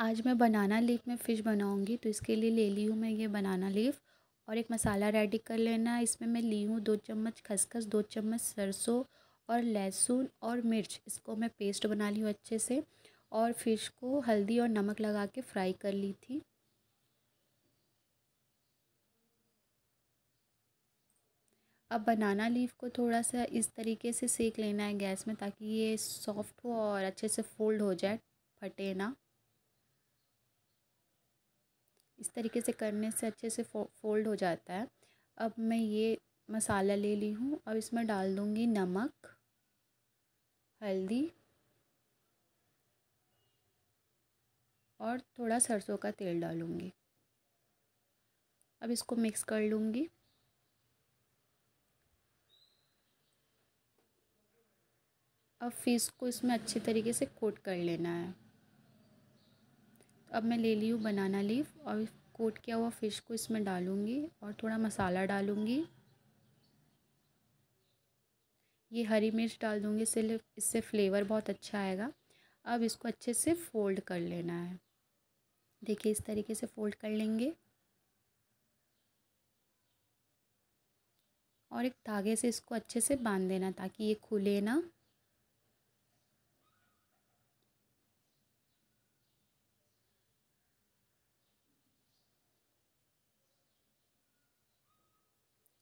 आज मैं banana leaf में फ़िश बनाऊंगी तो इसके लिए ले ली हूँ मैं ये बनाना लीफ और एक मसाला रेडी कर लेना है इसमें मैं ली हूँ दो चम्मच खसखस दो चम्मच सरसों और लहसुन और मिर्च इसको मैं पेस्ट बना ली हूँ अच्छे से और फिश को हल्दी और नमक लगा के फ्राई कर ली थी अब बनाना लीफ को थोड़ा सा इस तरीके से सेक लेना है गैस में ताकि ये सॉफ्ट हो और अच्छे से फोल्ड हो जाए फटे ना इस तरीके से करने से अच्छे से फो फोल्ड हो जाता है अब मैं ये मसाला ले ली हूँ अब इसमें डाल दूँगी नमक हल्दी और थोड़ा सरसों का तेल डालूँगी अब इसको मिक्स कर लूँगी अब फिश को इसमें अच्छे तरीके से कोट कर लेना है अब मैं ले ली हूँ बनाना लीफ और कोट किया हुआ फ़िश को इसमें डालूँगी और थोड़ा मसाला डालूँगी ये हरी मिर्च डाल दूँगी इससे इससे फ्लेवर बहुत अच्छा आएगा अब इसको अच्छे से फ़ोल्ड कर लेना है देखिए इस तरीके से फ़ोल्ड कर लेंगे और एक धागे से इसको अच्छे से बांध देना ताकि ये खुले ना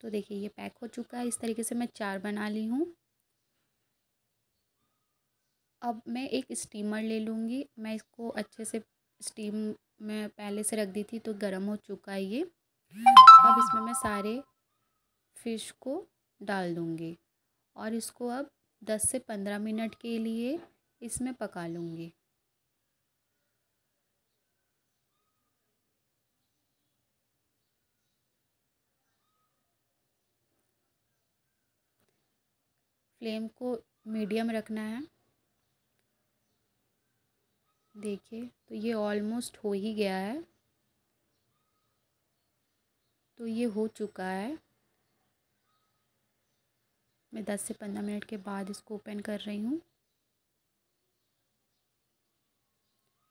तो देखिए ये पैक हो चुका है इस तरीके से मैं चार बना ली हूँ अब मैं एक स्टीमर ले लूँगी मैं इसको अच्छे से स्टीम में पहले से रख दी थी तो गर्म हो चुका है ये अब इसमें मैं सारे फिश को डाल दूँगी और इसको अब 10 से 15 मिनट के लिए इसमें पका लूँगी फ्लेम को मीडियम रखना है देखिए तो ये ऑलमोस्ट हो ही गया है तो ये हो चुका है मैं दस से पंद्रह मिनट के बाद इसको ओपन कर रही हूँ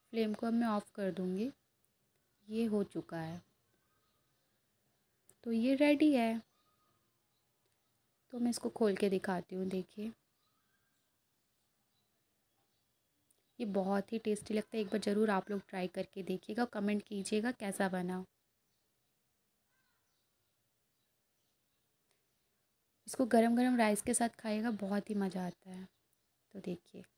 फ्लेम को अब मैं ऑफ़ कर दूँगी ये हो चुका है तो ये रेडी है तो मैं इसको खोल के दिखाती हूँ देखिए ये बहुत ही टेस्टी लगता है एक बार ज़रूर आप लोग ट्राई करके देखिएगा कमेंट कीजिएगा कैसा बना इसको गरम गरम राइस के साथ खाइएगा बहुत ही मज़ा आता है तो देखिए